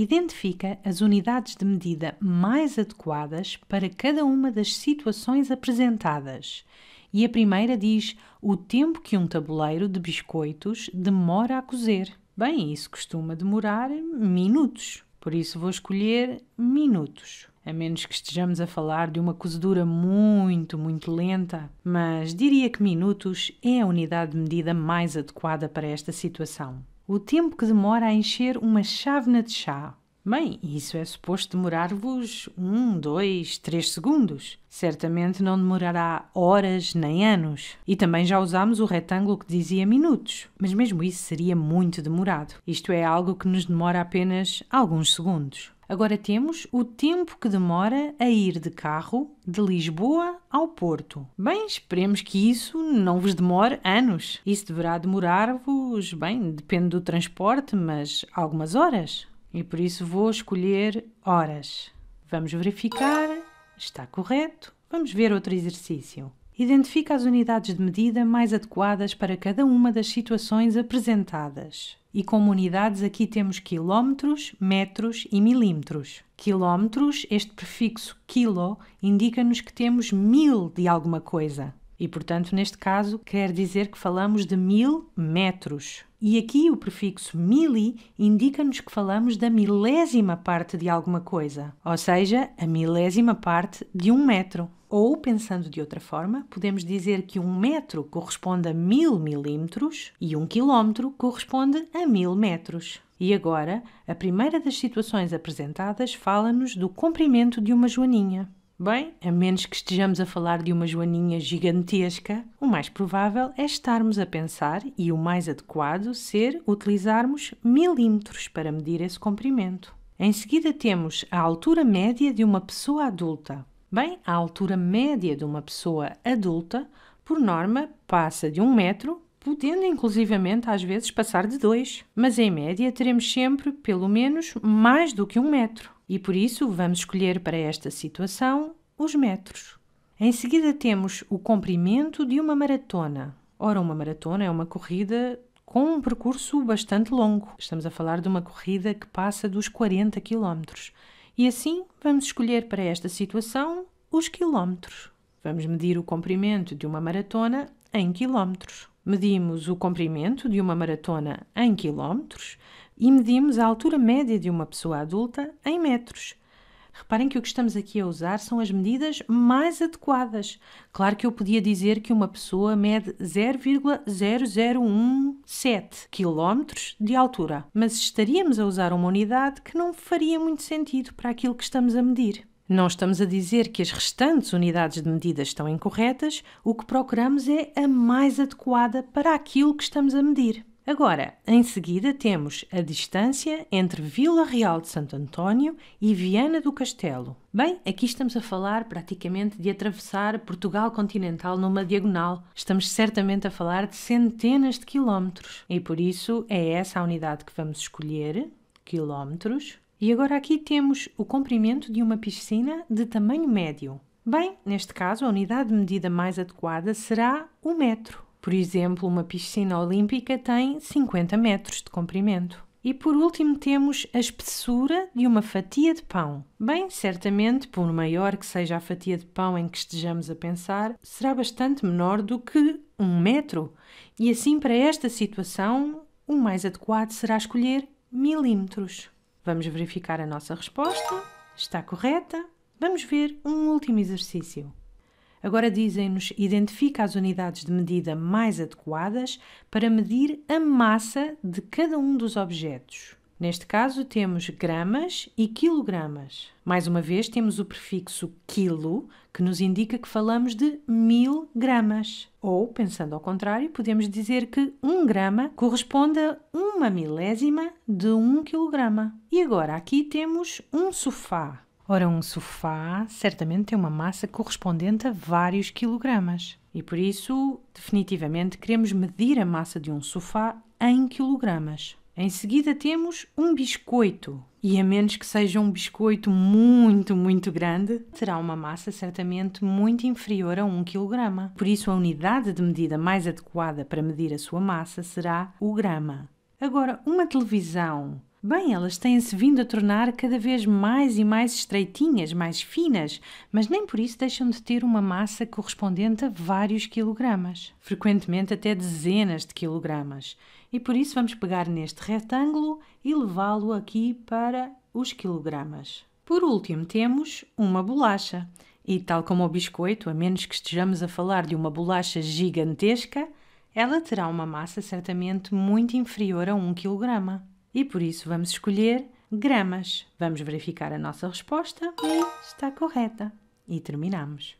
identifica as unidades de medida mais adequadas para cada uma das situações apresentadas. E a primeira diz o tempo que um tabuleiro de biscoitos demora a cozer. Bem, isso costuma demorar minutos, por isso vou escolher minutos. A menos que estejamos a falar de uma cozedura muito, muito lenta, mas diria que minutos é a unidade de medida mais adequada para esta situação o tempo que demora a encher uma chávena de chá. Bem, isso é suposto demorar-vos um, dois, três segundos. Certamente não demorará horas nem anos. E também já usámos o retângulo que dizia minutos, mas mesmo isso seria muito demorado. Isto é algo que nos demora apenas alguns segundos. Agora temos o tempo que demora a ir de carro de Lisboa ao Porto. Bem, esperemos que isso não vos demore anos. Isso deverá demorar-vos bem, depende do transporte, mas algumas horas. E por isso vou escolher horas. Vamos verificar. Está correto. Vamos ver outro exercício. Identifica as unidades de medida mais adequadas para cada uma das situações apresentadas. E como unidades aqui temos quilómetros, metros e milímetros. Quilómetros, este prefixo quilo, indica-nos que temos mil de alguma coisa. E, portanto, neste caso, quer dizer que falamos de mil metros. E aqui o prefixo mili indica-nos que falamos da milésima parte de alguma coisa, ou seja, a milésima parte de um metro. Ou, pensando de outra forma, podemos dizer que um metro corresponde a mil milímetros e um quilômetro corresponde a mil metros. E agora, a primeira das situações apresentadas fala-nos do comprimento de uma joaninha. Bem, a menos que estejamos a falar de uma joaninha gigantesca, o mais provável é estarmos a pensar e o mais adequado ser utilizarmos milímetros para medir esse comprimento. Em seguida temos a altura média de uma pessoa adulta. Bem, a altura média de uma pessoa adulta, por norma, passa de um metro, podendo inclusivamente às vezes passar de dois, mas em média teremos sempre pelo menos mais do que um metro e por isso vamos escolher para esta situação os metros. Em seguida temos o comprimento de uma maratona. Ora, uma maratona é uma corrida com um percurso bastante longo. Estamos a falar de uma corrida que passa dos 40 km. E assim vamos escolher para esta situação os quilómetros. Vamos medir o comprimento de uma maratona em quilómetros. Medimos o comprimento de uma maratona em quilómetros, e medimos a altura média de uma pessoa adulta em metros. Reparem que o que estamos aqui a usar são as medidas mais adequadas. Claro que eu podia dizer que uma pessoa mede 0,0017 km de altura, mas estaríamos a usar uma unidade que não faria muito sentido para aquilo que estamos a medir. Não estamos a dizer que as restantes unidades de medida estão incorretas, o que procuramos é a mais adequada para aquilo que estamos a medir. Agora, em seguida, temos a distância entre Vila Real de Santo António e Viana do Castelo. Bem, aqui estamos a falar praticamente de atravessar Portugal continental numa diagonal. Estamos certamente a falar de centenas de quilómetros. E por isso é essa a unidade que vamos escolher, quilómetros. E agora aqui temos o comprimento de uma piscina de tamanho médio. Bem, neste caso, a unidade de medida mais adequada será o metro. Por exemplo, uma piscina olímpica tem 50 metros de comprimento. E por último temos a espessura de uma fatia de pão. Bem, certamente, por maior que seja a fatia de pão em que estejamos a pensar, será bastante menor do que um metro. E assim, para esta situação, o mais adequado será escolher milímetros. Vamos verificar a nossa resposta. Está correta? Vamos ver um último exercício. Agora dizem-nos: identifica as unidades de medida mais adequadas para medir a massa de cada um dos objetos. Neste caso, temos gramas e quilogramas. Mais uma vez, temos o prefixo quilo, que nos indica que falamos de mil gramas. Ou, pensando ao contrário, podemos dizer que um grama corresponde a uma milésima de um quilograma. E agora, aqui temos um sofá. Ora, um sofá certamente tem uma massa correspondente a vários quilogramas. E por isso, definitivamente, queremos medir a massa de um sofá em quilogramas. Em seguida temos um biscoito. E a menos que seja um biscoito muito, muito grande, terá uma massa certamente muito inferior a 1 kg. Por isso, a unidade de medida mais adequada para medir a sua massa será o grama. Agora, uma televisão Bem, elas têm-se vindo a tornar cada vez mais e mais estreitinhas, mais finas, mas nem por isso deixam de ter uma massa correspondente a vários quilogramas, frequentemente até dezenas de quilogramas. E por isso vamos pegar neste retângulo e levá-lo aqui para os quilogramas. Por último, temos uma bolacha. E tal como o biscoito, a menos que estejamos a falar de uma bolacha gigantesca, ela terá uma massa certamente muito inferior a 1 quilograma. E por isso vamos escolher gramas. Vamos verificar a nossa resposta e está correta. E terminamos.